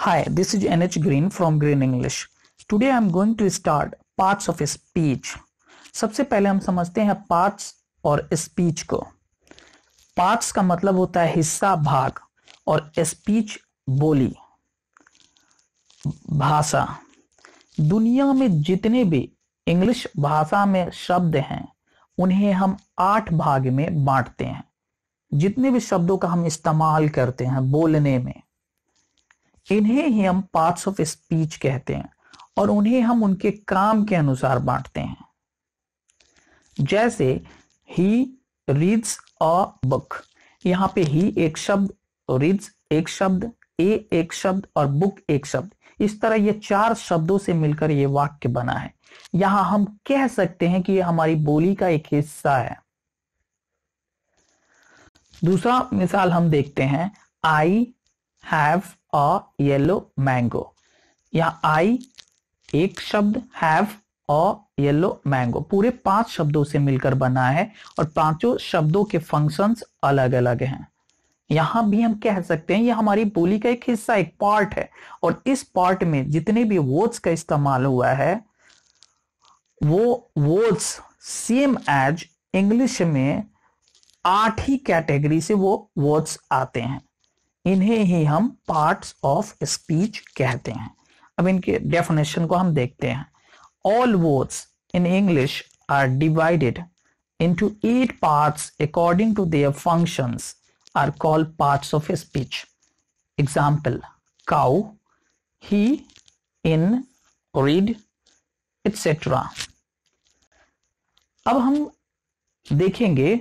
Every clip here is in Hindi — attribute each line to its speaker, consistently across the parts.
Speaker 1: Hi, this is NH Green from Green English. Today I am going to start parts of speech. सबसे पहले हम समझते हैं parts और speech को parts का मतलब होता है हिस्सा भाग और speech बोली भाषा दुनिया में जितने भी इंग्लिश भाषा में शब्द हैं उन्हें हम आठ भाग में बांटते हैं जितने भी शब्दों का हम इस्तेमाल करते हैं बोलने में इन्हें ही हम पार्ट्स ऑफ स्पीच कहते हैं और उन्हें हम उनके काम के अनुसार बांटते हैं जैसे ही रीड्स अ बुक यहाँ पे ही एक शब्द रीड्स एक शब्द ए एक शब्द और बुक एक शब्द इस तरह ये चार शब्दों से मिलकर ये वाक्य बना है यहां हम कह सकते हैं कि ये हमारी बोली का एक हिस्सा है दूसरा मिसाल हम देखते हैं I have a yellow mango यहाँ आई एक शब्द हैव अ येलो मैंगो पूरे पांच शब्दों से मिलकर बना है और पांचों शब्दों के फंक्शंस अलग अलग हैं यहां भी हम कह सकते हैं ये हमारी बोली का एक हिस्सा एक पार्ट है और इस पार्ट में जितने भी वर्ड्स का इस्तेमाल हुआ है वो वर्ड्स सेम एज इंग्लिश में आठ ही कैटेगरी से वो वर्ड्स आते हैं इन्हें ही हम पार्ट ऑफ स्पीच कहते हैं अब इनके डेफिनेशन को हम देखते हैं all words in English are divided into eight part according to their function are called parts of speech example cow he in read etcetera अब हम देखेंगे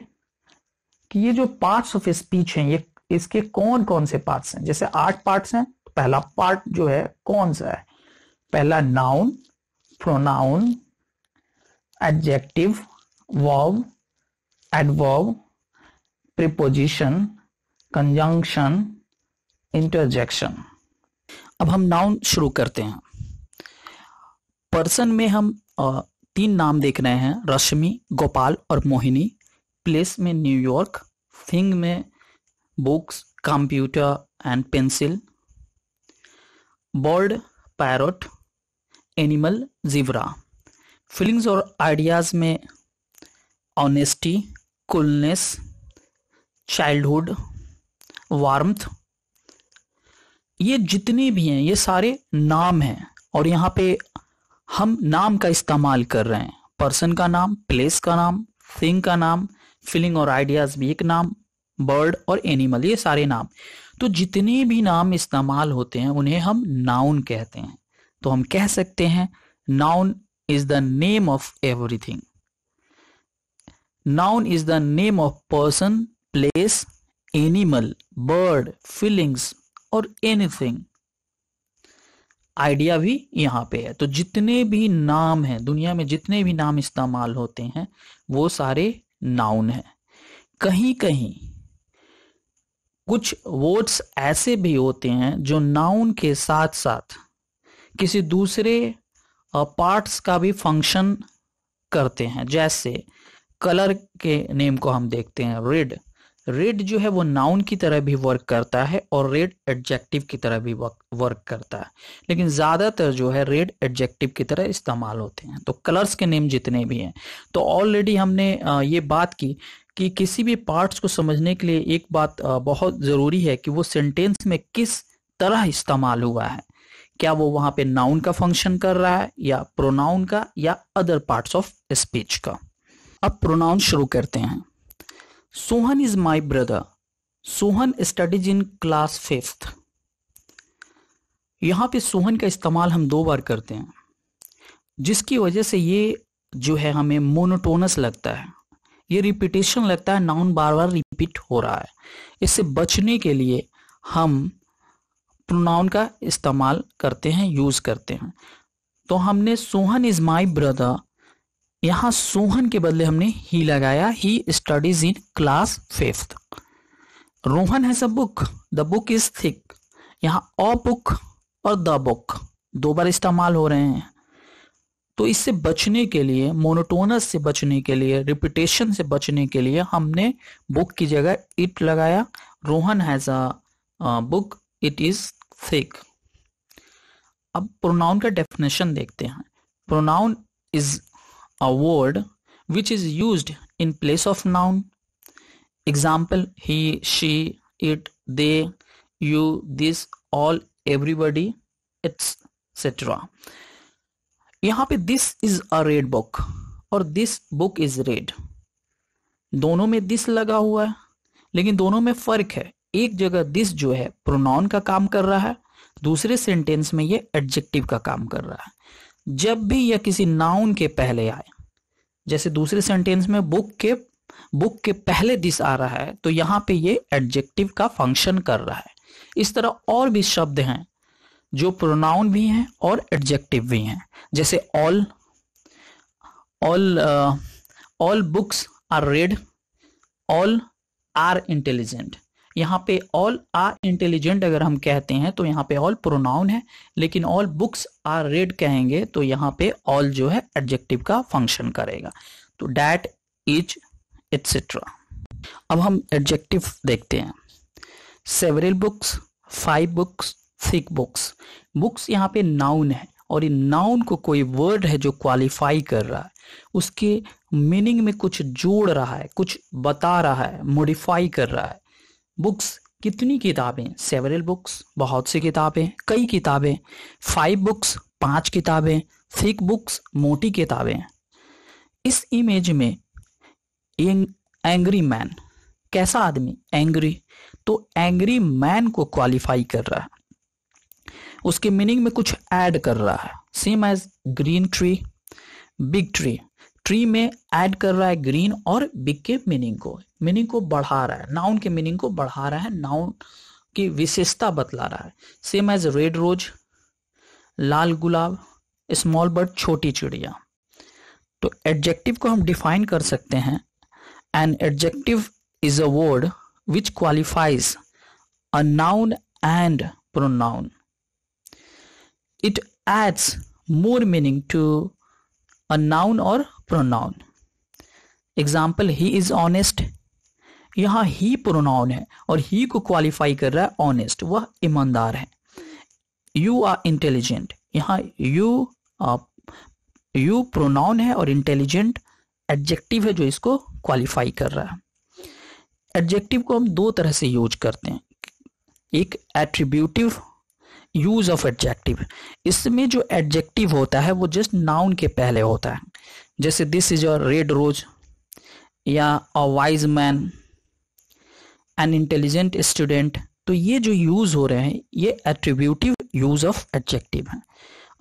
Speaker 1: कि ये जो पार्ट ऑफ स्पीच है ये इसके कौन कौन से पार्ट्स हैं जैसे आठ पार्ट्स हैं तो पहला पार्ट जो है कौन सा है पहला noun pronoun adjective verb adverb preposition conjunction interjection अब हम नाउन शुरू करते हैं पर्सन में हम तीन नाम देख रहे हैं रश्मि गोपाल और मोहिनी प्लेस में न्यूयॉर्क थिंग में books, computer and pencil, bird, parrot, animal, zebra. Feelings और आइडियाज़ में ऑनेस्टी कुलनेस चाइल्डहुड वार्मथ ये जितने भी हैं ये सारे नाम हैं और यहाँ पे हम नाम का इस्तेमाल कर रहे हैं पर्सन का नाम प्लेस का नाम थिंग का नाम फीलिंग और आइडियाज़ भी एक नाम बर्ड और एनिमल ये सारे नाम तो जितने भी नाम इस्तेमाल होते हैं उन्हें हम नाउन कहते हैं तो हम कह सकते हैं noun is the name of everything noun is the name of person place animal bird feelings और एनीथिंग आइडिया भी यहां पे है तो जितने भी नाम हैं दुनिया में जितने भी नाम इस्तेमाल होते हैं वो सारे नाउन हैं कहीं कहीं कुछ वर्ड्स ऐसे भी होते हैं जो नाउन के साथ साथ किसी दूसरे पार्ट्स का भी फंक्शन करते हैं जैसे कलर के नेम को हम देखते हैं रेड रेड जो है वो नाउन की तरह भी वर्क करता है और रेड एडजेक्टिव की तरह भी वर्क करता है लेकिन ज़्यादातर जो है रेड एडजेक्टिव की तरह इस्तेमाल होते हैं तो कलर्स के नेम जितने भी हैं तो ऑलरेडी हमने ये बात की कि किसी भी पार्ट्स को समझने के लिए एक बात बहुत ज़रूरी है कि वो सेंटेंस में किस तरह इस्तेमाल हुआ है क्या वो वहां पे नाउन का फंक्शन कर रहा है या प्रोनाउन का या अदर पार्ट्स ऑफ स्पीच का अब प्रोनाउन शुरू करते हैं Sohan is my brother Sohan studies in class fifth यहाँ पे सोहन का इस्तेमाल हम दो बार करते हैं जिसकी वजह से ये जो है हमें मोनोटोनस लगता है ये रिपीटेशन लगता है नाउन बार बार रिपीट हो रहा है इससे बचने के लिए हम प्रोनाउन का इस्तेमाल करते हैं यूज करते हैं तो हमने सोहन इज माई ब्रदर यहाँ सोहन के बदले हमने ही लगाया he studies in class fifth Rohan has a book the book is thick यहाँ अ बुक और द बुक दो बार इस्तेमाल हो रहे हैं तो इससे बचने के लिए मोनोटोनस से बचने के लिए रिपीटेशन से बचने के लिए हमने बुक की जगह इट लगाया Rohan has a book it is thick अब प्रोनाउन का डेफिनेशन देखते हैं pronoun is a word which is use in place of noun example he she it they you this all everybody etcetera यहाँ पे this is a red book और दिस बुक इज रेड दोनों में दिस लगा हुआ है लेकिन दोनों में फर्क है एक जगह दिस जो है प्रोनाउन का काम कर रहा है दूसरे सेंटेंस में ये एडजेक्टिव का काम कर रहा है जब भी यह किसी नाउन के पहले आए जैसे दूसरे सेंटेंस में बुक के बुक के पहले दिस आ रहा है तो यहाँ पे ये एडजेक्टिव का फंक्शन कर रहा है इस तरह और भी शब्द हैं जो प्रोनाउन भी हैं और एडजेक्टिव भी हैं जैसे all all all books are red all are intelligent यहाँ पे ऑल आर इंटेलिजेंट अगर हम कहते हैं तो यहाँ पे ऑल प्रोनाउन है लेकिन ऑल बुक्स आर रेड कहेंगे तो यहाँ पे ऑल जो है एडजेक्टिव का फंक्शन करेगा तो डैट इज एट्सेट्रा अब हम एडजेक्टिव देखते हैं several books five books six books books यहाँ पे नाउन है और ये नाउन को कोई वर्ड है जो क्वालिफाई कर रहा है उसके मीनिंग में कुछ जोड़ रहा है कुछ बता रहा है मॉडिफाई कर रहा है बुक्स कितनी किताबें सेवरल बुक्स बहुत सी किताबें कई किताबें फाइव बुक्स पांच किताबें थिक बुक्स मोटी किताबें इस इमेज में एंग, एंग्री मैन कैसा आदमी एंग्री तो एंग्री मैन को क्वालिफाई कर रहा है उसके मीनिंग में कुछ ऐड कर रहा है same as green tree big tree tree में ऐड कर रहा है ग्रीन और बिग के मीनिंग को मीनिंग को बढ़ा रहा है नाउन के मीनिंग को बढ़ा रहा है नाउन की विशेषता बतला रहा है सेम एज रेड रोज लाल गुलाब स्मॉल बर्ड छोटी चिड़िया तो एडजेक्टिव को हम डिफाइन कर सकते हैं an adjective is a word which qualifies a noun and pronoun it adds more meaning to a noun or pronoun example he is honest यहाँ ही प्रोनाउन है और ही को क्वालिफाई कर रहा है ऑनेस्ट वह ईमानदार है यू आर इंटेलिजेंट यहाँ यू यू प्रोनाउन है और इंटेलिजेंट एडजेक्टिव है जो इसको क्वालिफाई कर रहा है एडजेक्टिव को हम दो तरह से यूज करते हैं एक एट्रीब्यूटिव यूज ऑफ एडजेक्टिव इसमें जो एडजेक्टिव होता है वो जस्ट नाउन के पहले होता है जैसे this is a red rose या a wise man an intelligent student तो ये जो यूज हो रहे हैं ये एट्रीब्यूटिव यूज ऑफ एडजेक्टिव है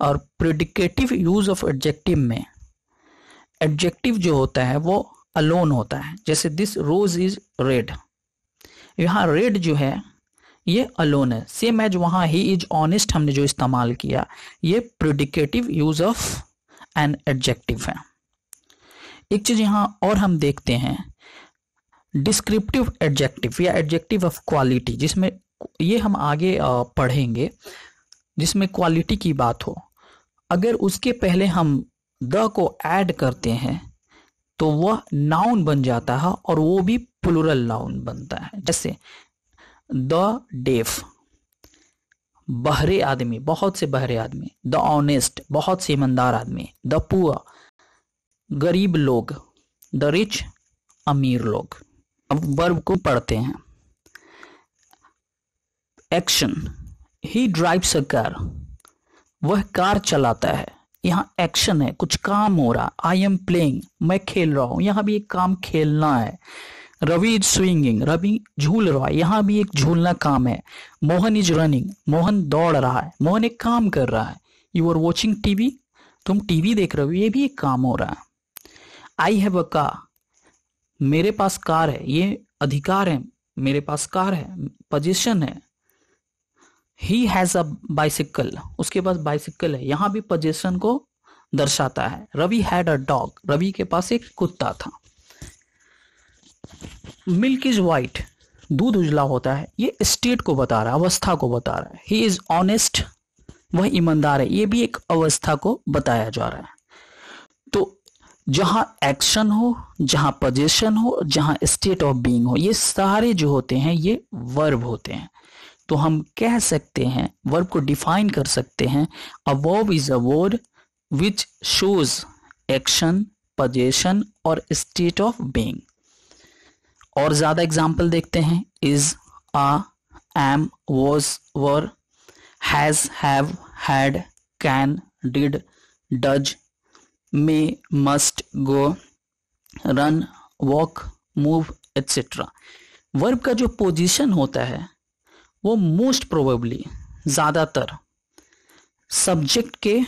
Speaker 1: और प्रिडिकेटिव यूज ऑफ एडजेक्टिव में एडजेक्टिव जो होता है वो अलोन होता है जैसे दिस रोज इज रेड यहाँ रेड जो है ये अलोन है सेम एज वहां ही इज ऑनेस्ट हमने जो इस्तेमाल किया ये predicative use of an adjective है एक चीज यहाँ और हम देखते हैं डिस्क्रिप्टिव एडजेक्टिव या एडजेक्टिव ऑफ क्वालिटी जिसमें ये हम आगे पढ़ेंगे जिसमें क्वालिटी की बात हो अगर उसके पहले हम द को ऐड करते हैं तो वह नाउन बन जाता है और वो भी प्लुरल नाउन बनता है जैसे द डेफ बहरे आदमी बहुत से बहरे आदमी द ऑनेस्ट बहुत से ईमानदार आदमी द पुअर गरीब लोग द रिच अमीर लोग अब वर्ब को पढ़ते हैं action he drives a car वह कार चलाता है यहां एक्शन है कुछ काम हो रहा आई एम प्लेइंग मैं खेल रहा हूं यहां भी एक काम खेलना है रवि इज स्विंगिंग रवि झूल रहा है यहाँ भी एक झूलना काम है मोहन इज रनिंग मोहन दौड़ रहा है मोहन एक काम कर रहा है यू आर वॉचिंग टीवी तुम टीवी देख रहे हो ये भी एक काम हो रहा है आई हैव अ कार मेरे पास कार है ये अधिकार है मेरे पास कार है पोजिशन है ही हैज अ बाइसिकल उसके पास बाइसिकल है यहाँ भी पोजिशन को दर्शाता है Ravi had a dog Ravi के पास एक कुत्ता था मिल्क इज वाइट दूध उजला होता है ये स्टेट को बता रहा है अवस्था को बता रहा है ही इज ऑनेस्ट वह ईमानदार है ये भी एक अवस्था को बताया जा रहा है तो जहां एक्शन हो जहां पोजेशन हो जहां स्टेट ऑफ बीइंग हो ये सारे जो होते हैं ये वर्ब होते हैं तो हम कह सकते हैं वर्ब को डिफाइन कर सकते हैं a verb is a word which shows action possession और स्टेट ऑफ बीइंग और ज़्यादा एग्जाम्पल देखते हैं is are am was were has have had can did does may must go run walk move etcetera verb का जो पोजिशन होता है वो मोस्ट प्रोबेबली ज़्यादातर सब्जेक्ट के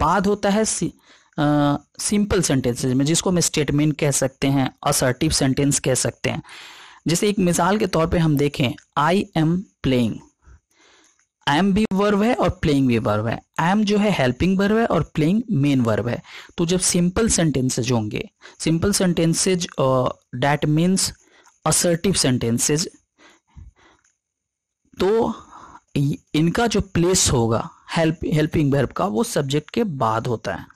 Speaker 1: बाद होता है सिंपल सेंटेंसेज में जिसको हम स्टेटमेंट कह सकते हैं असर्टिव सेंटेंस कह सकते हैं जैसे एक मिसाल के तौर पे हम देखें I am playing I am भी वर्व है और प्लेइंग भी वर्व है आई एम जो है हेल्पिंग वर्व है और प्लेइंग मेन वर्व है तो जब सिंपल सेंटेंसेज होंगे simple sentences that means assertive sentences तो इनका जो प्लेस होगा हेल्प हेल्पिंग वर्ब का वो सब्जेक्ट के बाद होता है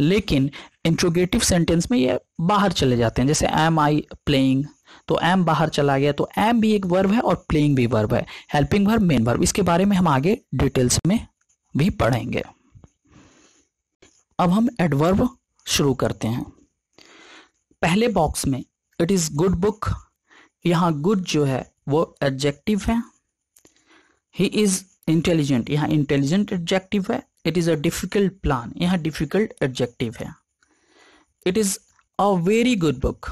Speaker 1: लेकिन इंट्रोगेटिव सेंटेंस में ये बाहर चले जाते हैं जैसे एम आई प्लेइंग तो एम बाहर चला गया तो एम भी एक वर्ब है और प्लेइंग भी वर्ब है हेल्पिंग वर्ब मेन वर्ब इसके बारे में हम आगे डिटेल्स में भी पढ़ेंगे अब हम एडवर्ब शुरू करते हैं पहले बॉक्स में इट इज़ गुड बुक यहां गुड जो है वो एडजेक्टिव है ही इज़ इंटेलिजेंट यहां इंटेलिजेंट एडजेक्टिव है it is a difficult plan यहाँ डिफ़िकल्ट एडजेक्टिव है it is a very good book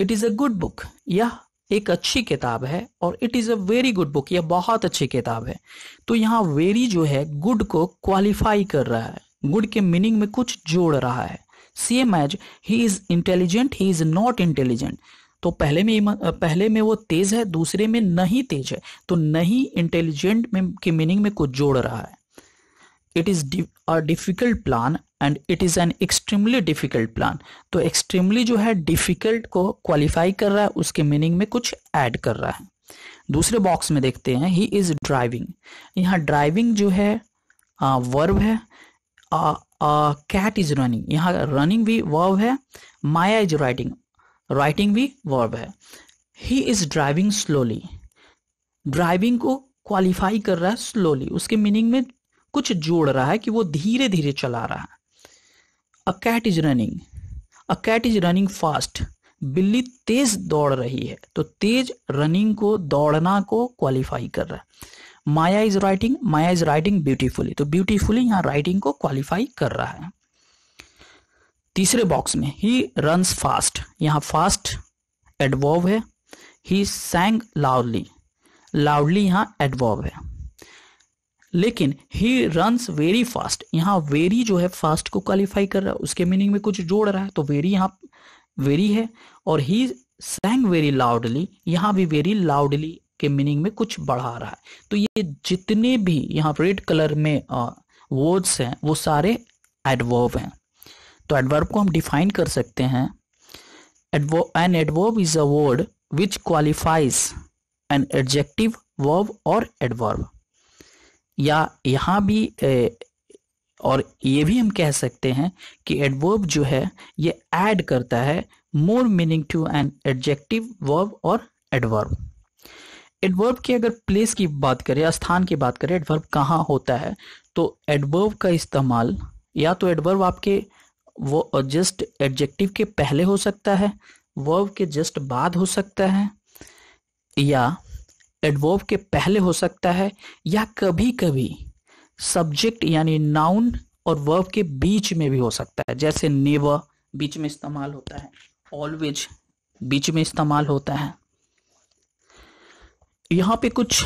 Speaker 1: it is a good book यह एक अच्छी किताब है और it is a very good book यह बहुत अच्छी किताब है तो यहाँ वेरी जो है गुड को क्वालिफाई कर रहा है गुड के मीनिंग में कुछ जोड़ रहा है same as he is intelligent he is not intelligent तो पहले में पहले में वो तेज है दूसरे में नहीं तेज है तो नहीं इंटेलिजेंट में के मीनिंग में कुछ जोड़ रहा है it is a difficult plan and it is an extremely difficult plan तो एक्सट्रीमली जो है डिफ़िकल्ट को क्वालिफाई कर रहा है उसके मीनिंग में कुछ ऐड कर रहा है दूसरे बॉक्स में देखते हैं ही इज़ ड्राइविंग यहाँ ड्राइविंग जो है वर्ब है कैट इज़ रनिंग यहाँ रनिंग भी वर्ब है माया इज राइटिंग राइटिंग भी वर्ब है he is driving slowly driving को क्वालिफाई कर रहा है स्लोली उसके मीनिंग में कुछ जोड़ रहा है कि वो धीरे धीरे चला रहा है a cat is running a cat is running fast बिल्ली तेज दौड़ रही है तो तेज रनिंग को दौड़ना को क्वालिफाई कर रहा है Maya is writing Maya is writing beautifully तो ब्यूटीफुली यहां राइटिंग को क्वालिफाई कर रहा है तीसरे बॉक्स में ही रन्स फास्ट यहां फास्ट एडवॉव है ही सैंग लाउडली लाउडली यहां एडवॉव है लेकिन ही रन्स वेरी फास्ट यहाँ वेरी जो है फास्ट को क्वालिफाई कर रहा है उसके मीनिंग में कुछ जोड़ रहा है तो वेरी यहाँ वेरी है और ही सैंग वेरी लाउडली यहाँ भी वेरी लाउडली के मीनिंग में कुछ बढ़ा रहा है तो ये जितने भी यहाँ रेड कलर में वर्ड्स हैं वो सारे एडवर्ब हैं तो एडवर्ब को हम डिफाइन कर सकते हैं an adverb is a word which qualifies an adjective verb और एडवर्ब या यहाँ भी ए, और ये भी हम कह सकते हैं कि एडवर्ब जो है ये ऐड करता है more meaning to an adjective verb और एडवर्ब एडवर्ब की अगर प्लेस की बात करें या स्थान की बात करें एडवर्ब कहाँ होता है तो एडवर्ब का इस्तेमाल या तो एडवर्ब आपके वो जस्ट एडजेक्टिव के पहले हो सकता है वर्ब के जस्ट बाद हो सकता है या एडवर्ब के पहले हो सकता है या कभी कभी सब्जेक्ट यानी नाउन और वर्ब के बीच में भी हो सकता है जैसे नेवर बीच में इस्तेमाल होता है ऑलवेज बीच में इस्तेमाल होता है यहाँ पे कुछ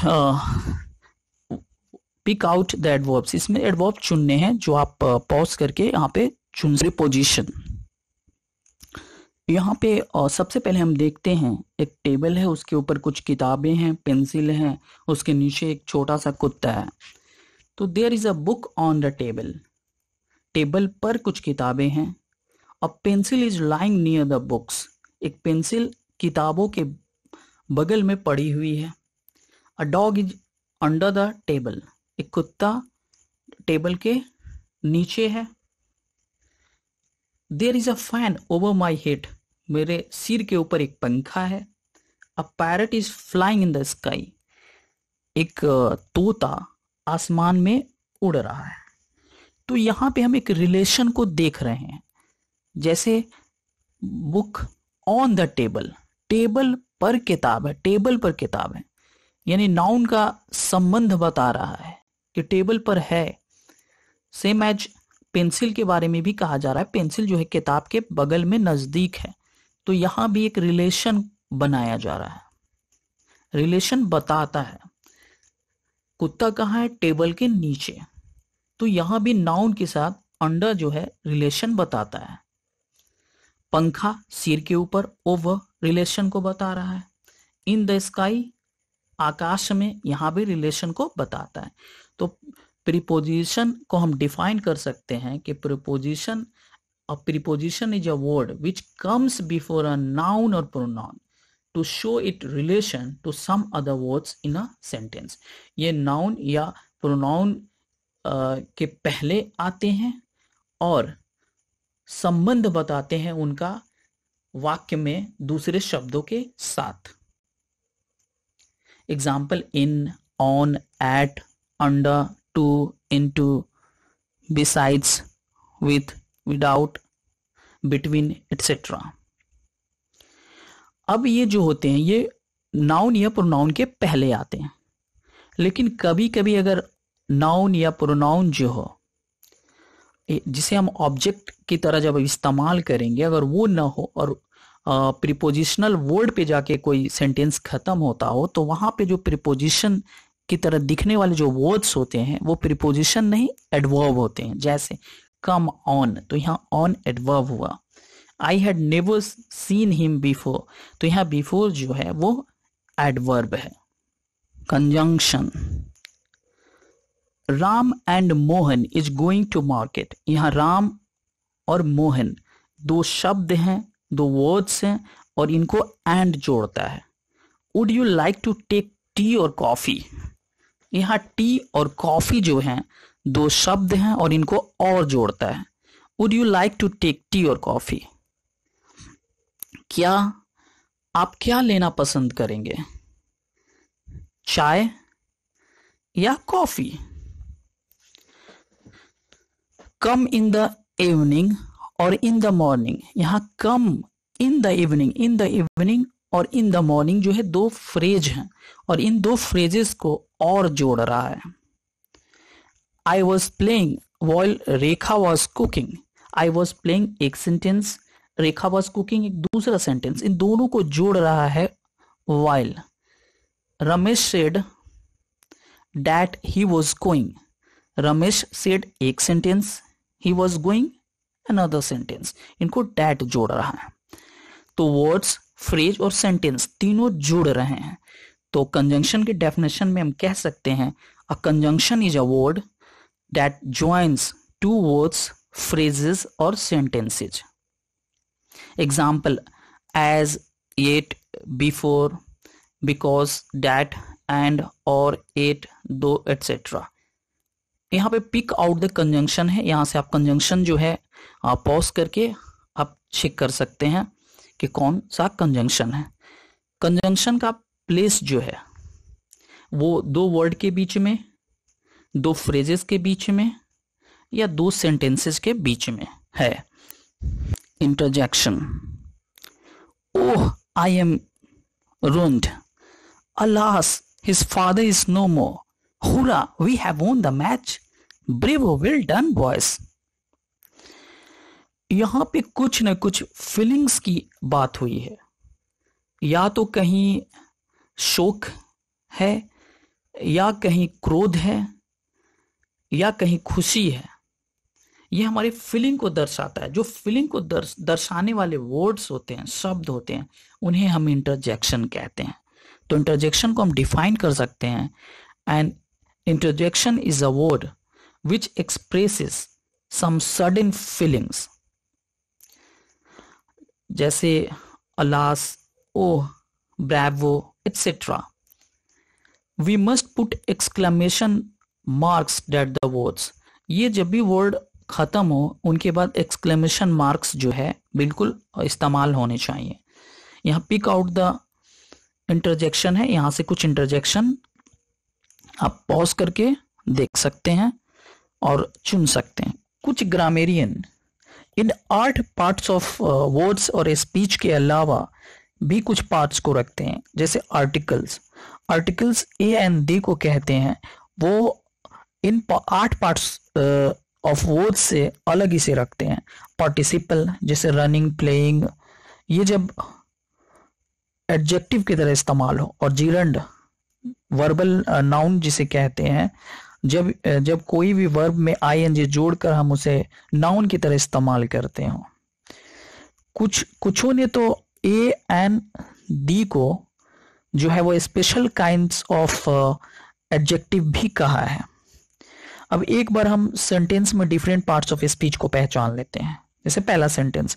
Speaker 1: पिक आउट द एडवर्ब्स इसमें एडवर्ब चुनने हैं जो आप पॉज करके यहाँ पे चुन से पोजिशन यहाँ पे सबसे पहले हम देखते हैं एक टेबल है उसके ऊपर कुछ किताबें हैं पेंसिल हैं उसके नीचे एक छोटा सा कुत्ता है तो there is a book on the table table पर कुछ किताबें हैं a pencil is lying near the books एक पेंसिल किताबों के बगल में पड़ी हुई है a dog is under the table एक कुत्ता टेबल के नीचे है there is a fan over my head मेरे सिर के ऊपर एक पंखा है a parrot is flying in the sky एक तोता आसमान में उड़ रहा है तो यहाँ पे हम एक रिलेशन को देख रहे हैं जैसे book on the table table पर किताब है टेबल पर किताब है यानी नाउन का संबंध बता रहा है कि टेबल पर है सेम एज पेंसिल के बारे में भी कहा जा रहा है पेंसिल जो है किताब के बगल में नज़दीक है तो यहां भी एक रिलेशन बनाया जा रहा है रिलेशन बताता है कुत्ता कहाँ है टेबल के नीचे तो यहां भी नाउन के साथ अंडर जो है रिलेशन बताता है पंखा सिर के ऊपर ओवर रिलेशन को बता रहा है इन द स्काई आकाश में यहां भी रिलेशन को बताता है तो प्रीपोजिशन को हम डिफाइन कर सकते हैं कि preposition a preposition is a word which comes before a noun और pronoun to show it relation to some other words in a sentence ये नाउन या प्रोनाउन के पहले आते हैं और संबंध बताते हैं उनका वाक्य में दूसरे शब्दों के साथ example in on at under to into besides with without between etc अब ये जो होते हैं ये नाउन या प्रोनाउन के पहले आते हैं लेकिन कभी कभी अगर नाउन या प्रोनाउन जो हो जिसे हम ऑब्जेक्ट की तरह जब इस्तेमाल करेंगे अगर वो ना हो और प्रिपोजिशनल वर्ड पे जाके कोई सेंटेंस खत्म होता हो तो वहां पे जो प्रिपोजिशन की तरह दिखने वाले जो वर्ड्स होते हैं वो प्रिपोजिशन नहीं एडवर्व होते हैं जैसे कम ऑन तो यहाँ ऑन एडवर्व हुआ I had never seen him before तो यहाँ बिफोर जो है वो एडवर्ब है conjunction Ram and Mohan is going to market यहाँ राम और मोहन दो शब्द हैं दो वर्ड्स हैं और इनको एंड जोड़ता है would you like to take tea और कॉफी यहाँ टी और कॉफी जो है दो शब्द हैं और इनको और जोड़ता है would you like to take tea और कॉफी क्या आप क्या लेना पसंद करेंगे चाय या coffee come in the evening और इन द मॉर्निंग यहां come in the evening in the evening और इन द मॉर्निंग जो है दो फ्रेज हैं और इन दो फ्रेजेस को और जोड़ रहा है I was playing while Rekha was cooking I was playing एक सेंटेंस रेखा वॉज कुकिंग एक दूसरा सेंटेंस इन दोनों को जोड़ रहा है while Ramesh said that he was going Ramesh said एक sentence he was going another sentence इनको डैट जोड़ रहा है तो वर्ड्स फ्रेज और सेंटेंस तीनों जुड़ रहे हैं तो कंजंक्शन की डेफिनेशन में हम कह सकते हैं a conjunction is a word that joins two words phrases और sentences example as at before because that and और एट दो एट्सेट्रा यहाँ पे पिक आउट द कंजंक्शन है यहाँ से आप कंजंक्शन जो है पॉज करके आप चेक कर सकते हैं कि कौन सा कंजंक्शन है कंजंक्शन का प्लेस जो है वो दो वर्ड के बीच में दो फ्रेजेस के बीच में या दो सेंटेंसेस के बीच में है interjection oh I am ruined alas his father is no more hurrah we have won the match bravo well done boys यहाँ पे कुछ न कुछ फीलिंग्स की बात हुई है या तो कहीं शोक है या कहीं क्रोध है या कहीं खुशी है यह हमारे फीलिंग को दर्शाता है जो फीलिंग को दर्श दर्शाने वाले वर्ड्स होते हैं शब्द होते हैं उन्हें हम इंटरजेक्शन कहते हैं तो इंटरजेक्शन को हम डिफाइन कर सकते हैं and interjection is a word which expresses some sudden feelings जैसे alas oh bravo etcetera we must put exclamation marks that the words ये जब भी वर्ड खत्म हो उनके बाद एक्सक्लेमेशन मार्क्स जो है बिल्कुल इस्तेमाल होने चाहिए यहाँ पिक आउट द इंटरजेक्शन है यहाँ से कुछ इंटरजेक्शन आप पॉज करके देख सकते हैं और चुन सकते हैं कुछ ग्रामेरियन इन आठ पार्ट्स ऑफ वर्ड्स और स्पीच के अलावा भी कुछ पार्ट्स को रखते हैं जैसे articles articles a and the को कहते हैं वो इन आठ पार्ट्स ऑफ वर्ड्स से अलग ही से रखते हैं पार्टिसिपल जैसे रनिंग प्लेइंग ये जब एडजेक्टिव की तरह इस्तेमाल हो और जीरंड वर्बल नाउन जिसे कहते हैं जब जब कोई भी वर्ब में आई एन जी जोड़कर हम उसे नाउन की तरह इस्तेमाल करते हो कुछ कुछों ने तो ए एन डी को जो है वो स्पेशल काइंड ऑफ एडजेक्टिव भी कहा है अब एक बार हम सेंटेंस में डिफरेंट पार्ट्स ऑफ स्पीच को पहचान लेते हैं जैसे पहला sentence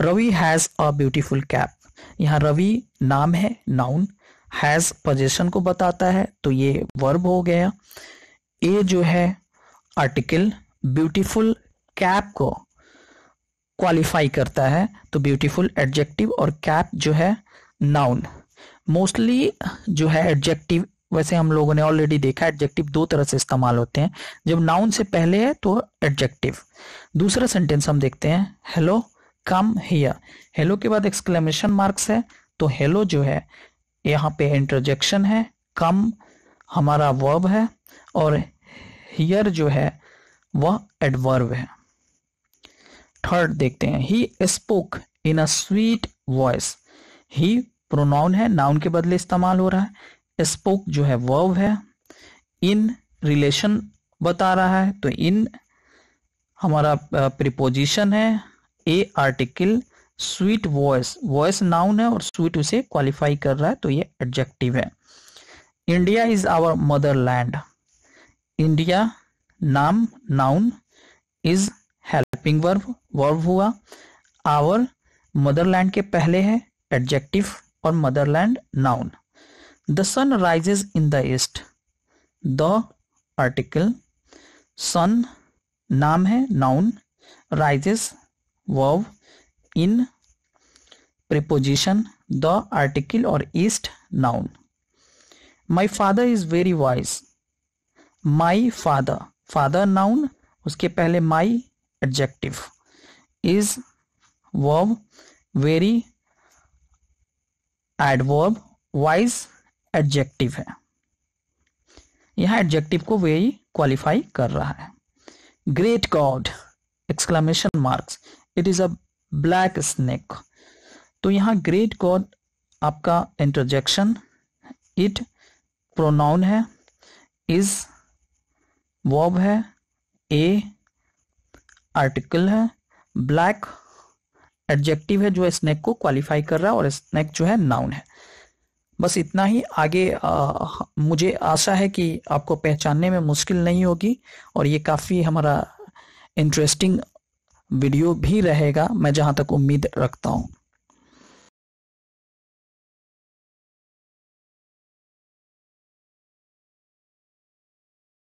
Speaker 1: Ravi has a beautiful cap यहाँ रवि नाम है नाउन हैज़ पोजेशन को बताता है तो ये वर्ब हो गया ये जो है आर्टिकल ब्यूटीफुल कैप को क्वालिफाई करता है तो ब्यूटीफुल एडजेक्टिव और कैप जो है नाउन मोस्टली जो है एडजेक्टिव वैसे हम लोगों ने ऑलरेडी देखा एडजेक्टिव दो तरह से इस्तेमाल होते हैं जब नाउन से पहले है तो एडजेक्टिव दूसरा सेंटेंस हम देखते हैं हेलो कम हियर हेलो के बाद एक्सक्लेमेशन मार्क्स है तो हेलो जो है यहाँ पे इंटरजेक्शन है कम हमारा वर्ब है और हियर जो है वह एडवर्व है थर्ड देखते हैं he spoke in a sweet voice he pronoun है नाउन के बदले इस्तेमाल हो रहा है स्पोक जो है वर्व है इन रिलेशन बता रहा है तो इन हमारा प्रिपोजिशन है a article sweet voice voice noun है और स्वीट उसे क्वालिफाई कर रहा है तो ये एडजेक्टिव है India is our motherland India नाम noun is helping verb verb हुआ आवर मदरलैंड के पहले है एडजेक्टिव और motherland noun the sun rises in the east the article sun नाम है noun rises verb in preposition the article और east noun my father is very wise my father father noun उसके पहले my adjective is verb very adverb wise adjective है यह एडजेक्टिव को वेरी क्वालिफाई कर रहा है great god exclamation marks it is a black snake तो यहां ग्रेट गॉड आपका इंटरजेक्शन इट प्रोनाउन है इज वॉब है ए आर्टिकल है ब्लैक एडजेक्टिव है जो स्नैक को क्वालिफाई कर रहा है और स्नैक जो है नाउन है बस इतना ही आगे आ, मुझे आशा है कि आपको पहचानने में मुश्किल नहीं होगी और ये काफ़ी हमारा इंटरेस्टिंग वीडियो भी रहेगा मैं जहाँ तक उम्मीद रखता हूँ